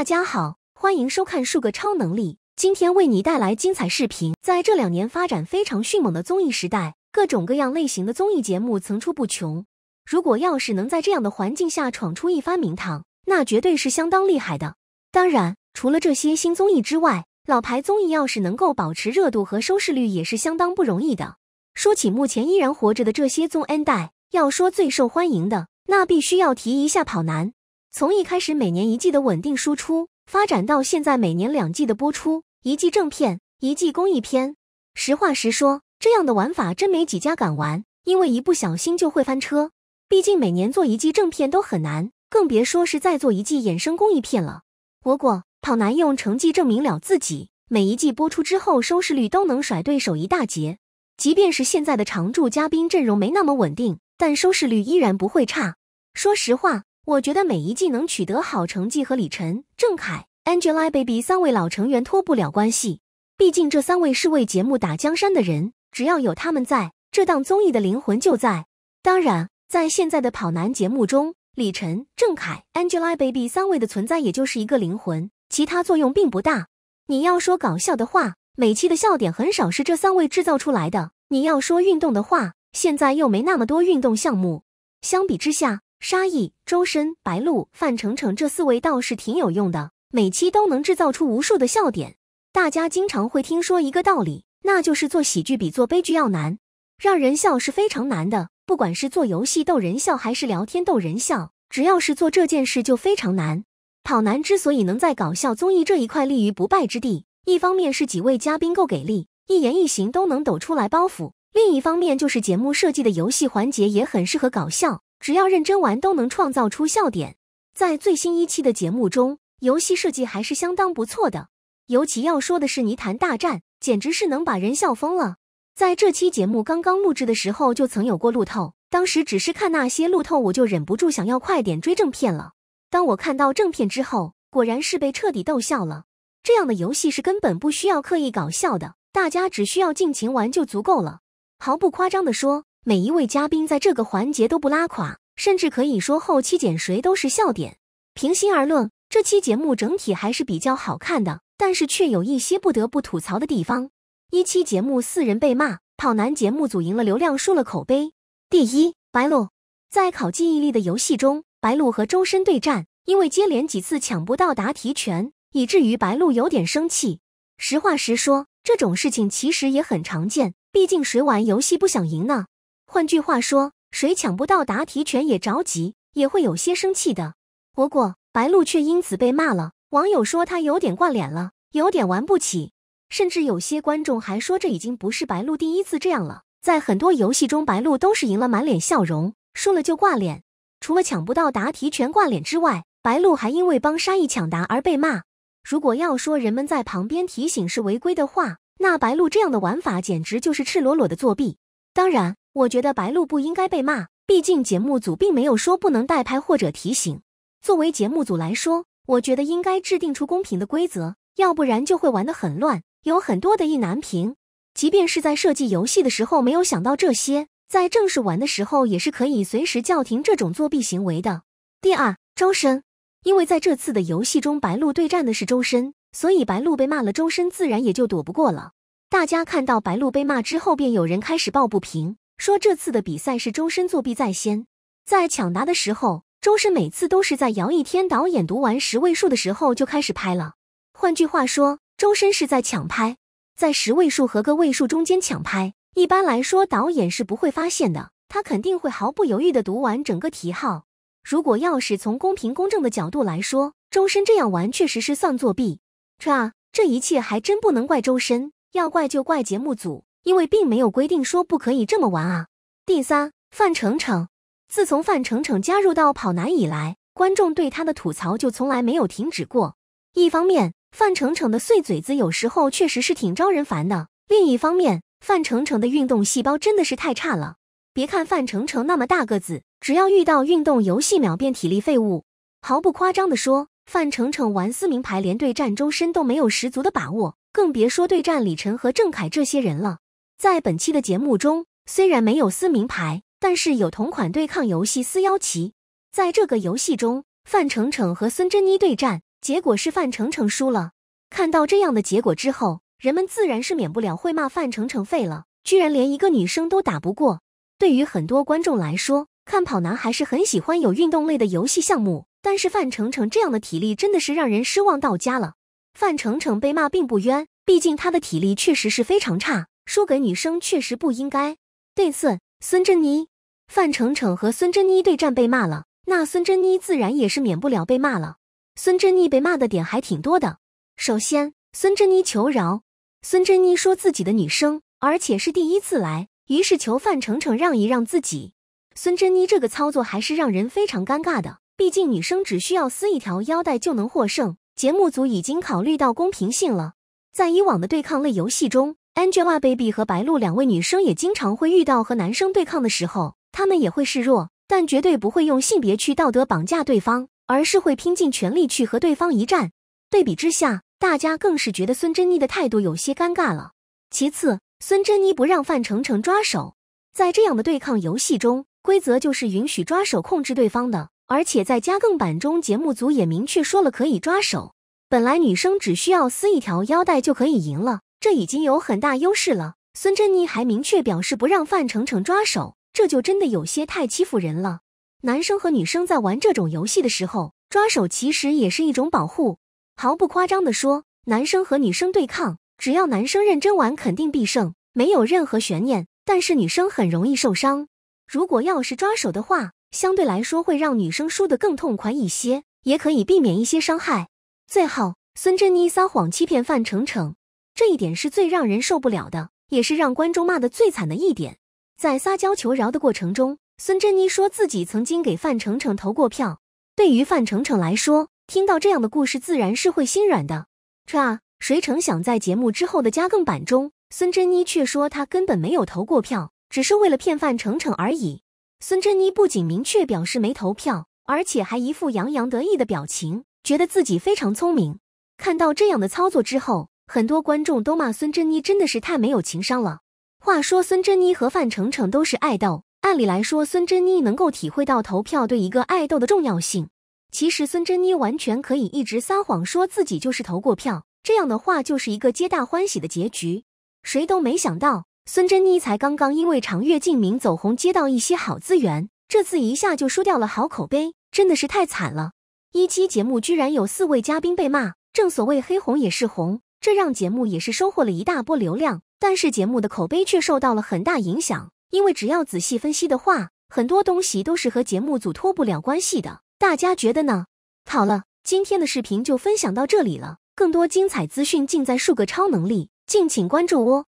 大家好，欢迎收看数个超能力。今天为你带来精彩视频。在这两年发展非常迅猛的综艺时代，各种各样类型的综艺节目层出不穷。如果要是能在这样的环境下闯出一番名堂，那绝对是相当厉害的。当然，除了这些新综艺之外，老牌综艺要是能够保持热度和收视率，也是相当不容易的。说起目前依然活着的这些综 N 代，要说最受欢迎的，那必须要提一下《跑男》。从一开始每年一季的稳定输出，发展到现在每年两季的播出，一季正片，一季公益片。实话实说，这样的玩法真没几家敢玩，因为一不小心就会翻车。毕竟每年做一季正片都很难，更别说是再做一季衍生公益片了。不过，跑男用成绩证明了自己，每一季播出之后收视率都能甩对手一大截。即便是现在的常驻嘉宾阵容没那么稳定，但收视率依然不会差。说实话。我觉得每一季能取得好成绩和李晨、郑恺、Angelababy 三位老成员脱不了关系，毕竟这三位是为节目打江山的人，只要有他们在这档综艺的灵魂就在。当然，在现在的跑男节目中，李晨、郑恺、Angelababy 三位的存在也就是一个灵魂，其他作用并不大。你要说搞笑的话，每期的笑点很少是这三位制造出来的；你要说运动的话，现在又没那么多运动项目。相比之下，沙溢、周深、白鹿、范丞丞这四位倒是挺有用的，每期都能制造出无数的笑点。大家经常会听说一个道理，那就是做喜剧比做悲剧要难，让人笑是非常难的。不管是做游戏逗人笑，还是聊天逗人笑，只要是做这件事就非常难。跑男之所以能在搞笑综艺这一块立于不败之地，一方面是几位嘉宾够给力，一言一行都能抖出来包袱；另一方面就是节目设计的游戏环节也很适合搞笑。只要认真玩，都能创造出笑点。在最新一期的节目中，游戏设计还是相当不错的。尤其要说的是泥潭大战，简直是能把人笑疯了。在这期节目刚刚录制的时候，就曾有过路透，当时只是看那些路透，我就忍不住想要快点追正片了。当我看到正片之后，果然是被彻底逗笑了。这样的游戏是根本不需要刻意搞笑的，大家只需要尽情玩就足够了。毫不夸张的说。每一位嘉宾在这个环节都不拉垮，甚至可以说后期剪谁都是笑点。平心而论，这期节目整体还是比较好看的，但是却有一些不得不吐槽的地方。一期节目四人被骂，跑男节目组赢了流量，输了口碑。第一，白鹿在考记忆力的游戏中，白鹿和周深对战，因为接连几次抢不到答题权，以至于白鹿有点生气。实话实说，这种事情其实也很常见，毕竟谁玩游戏不想赢呢？换句话说，谁抢不到答题权也着急，也会有些生气的。不过白鹿却因此被骂了，网友说他有点挂脸了，有点玩不起。甚至有些观众还说这已经不是白鹿第一次这样了。在很多游戏中，白鹿都是赢了满脸笑容，输了就挂脸。除了抢不到答题权挂脸之外，白鹿还因为帮沙溢抢答而被骂。如果要说人们在旁边提醒是违规的话，那白鹿这样的玩法简直就是赤裸裸的作弊。当然。我觉得白鹿不应该被骂，毕竟节目组并没有说不能代拍或者提醒。作为节目组来说，我觉得应该制定出公平的规则，要不然就会玩得很乱，有很多的意难平。即便是在设计游戏的时候没有想到这些，在正式玩的时候也是可以随时叫停这种作弊行为的。第二，周深，因为在这次的游戏中白鹿对战的是周深，所以白鹿被骂了，周深自然也就躲不过了。大家看到白鹿被骂之后，便有人开始抱不平。说这次的比赛是周深作弊在先，在抢答的时候，周深每次都是在姚一天导演读完十位数的时候就开始拍了。换句话说，周深是在抢拍，在十位数和个位数中间抢拍。一般来说，导演是不会发现的，他肯定会毫不犹豫的读完整个题号。如果要是从公平公正的角度来说，周深这样玩确实是算作弊。这啊，这一切还真不能怪周深，要怪就怪节目组。因为并没有规定说不可以这么玩啊。第三，范丞丞。自从范丞丞加入到跑男以来，观众对他的吐槽就从来没有停止过。一方面，范丞丞的碎嘴子有时候确实是挺招人烦的；另一方面，范丞丞的运动细胞真的是太差了。别看范丞丞那么大个子，只要遇到运动游戏秒变体力废物。毫不夸张地说，范丞丞玩撕名牌连对战周深都没有十足的把握，更别说对战李晨和郑恺这些人了。在本期的节目中，虽然没有撕名牌，但是有同款对抗游戏撕妖旗。在这个游戏中，范丞丞和孙珍妮对战，结果是范丞丞输了。看到这样的结果之后，人们自然是免不了会骂范丞丞废了，居然连一个女生都打不过。对于很多观众来说，看跑男还是很喜欢有运动类的游戏项目，但是范丞丞这样的体力真的是让人失望到家了。范丞丞被骂并不冤，毕竟他的体力确实是非常差。输给女生确实不应该。对孙孙珍妮、范丞丞和孙珍妮对战被骂了，那孙珍妮自然也是免不了被骂了。孙珍妮被骂的点还挺多的。首先，孙珍妮求饶，孙珍妮说自己的女生，而且是第一次来，于是求范丞丞让一让自己。孙珍妮这个操作还是让人非常尴尬的，毕竟女生只需要撕一条腰带就能获胜，节目组已经考虑到公平性了。在以往的对抗类游戏中。Angelababy 和白鹿两位女生也经常会遇到和男生对抗的时候，她们也会示弱，但绝对不会用性别去道德绑架对方，而是会拼尽全力去和对方一战。对比之下，大家更是觉得孙珍妮的态度有些尴尬了。其次，孙珍妮不让范丞丞抓手，在这样的对抗游戏中，规则就是允许抓手控制对方的，而且在加更版中，节目组也明确说了可以抓手。本来女生只需要撕一条腰带就可以赢了。这已经有很大优势了。孙珍妮还明确表示不让范丞丞抓手，这就真的有些太欺负人了。男生和女生在玩这种游戏的时候，抓手其实也是一种保护。毫不夸张的说，男生和女生对抗，只要男生认真玩，肯定必胜，没有任何悬念。但是女生很容易受伤。如果要是抓手的话，相对来说会让女生输得更痛快一些，也可以避免一些伤害。最后，孙珍妮撒谎欺骗范丞丞。这一点是最让人受不了的，也是让观众骂的最惨的一点。在撒娇求饶的过程中，孙珍妮说自己曾经给范丞丞投过票。对于范丞丞来说，听到这样的故事自然是会心软的。这啊，谁成想在节目之后的加更版中，孙珍妮却说她根本没有投过票，只是为了骗范丞丞而已。孙珍妮不仅明确表示没投票，而且还一副洋洋得意的表情，觉得自己非常聪明。看到这样的操作之后，很多观众都骂孙珍妮真的是太没有情商了。话说孙珍妮和范丞丞都是爱豆，按理来说孙珍妮能够体会到投票对一个爱豆的重要性。其实孙珍妮完全可以一直撒谎说自己就是投过票，这样的话就是一个皆大欢喜的结局。谁都没想到孙珍妮才刚刚因为长月烬明走红，接到一些好资源，这次一下就输掉了好口碑，真的是太惨了。一期节目居然有四位嘉宾被骂，正所谓黑红也是红。这让节目也是收获了一大波流量，但是节目的口碑却受到了很大影响。因为只要仔细分析的话，很多东西都是和节目组脱不了关系的。大家觉得呢？好了，今天的视频就分享到这里了，更多精彩资讯尽在数个超能力，敬请关注哦。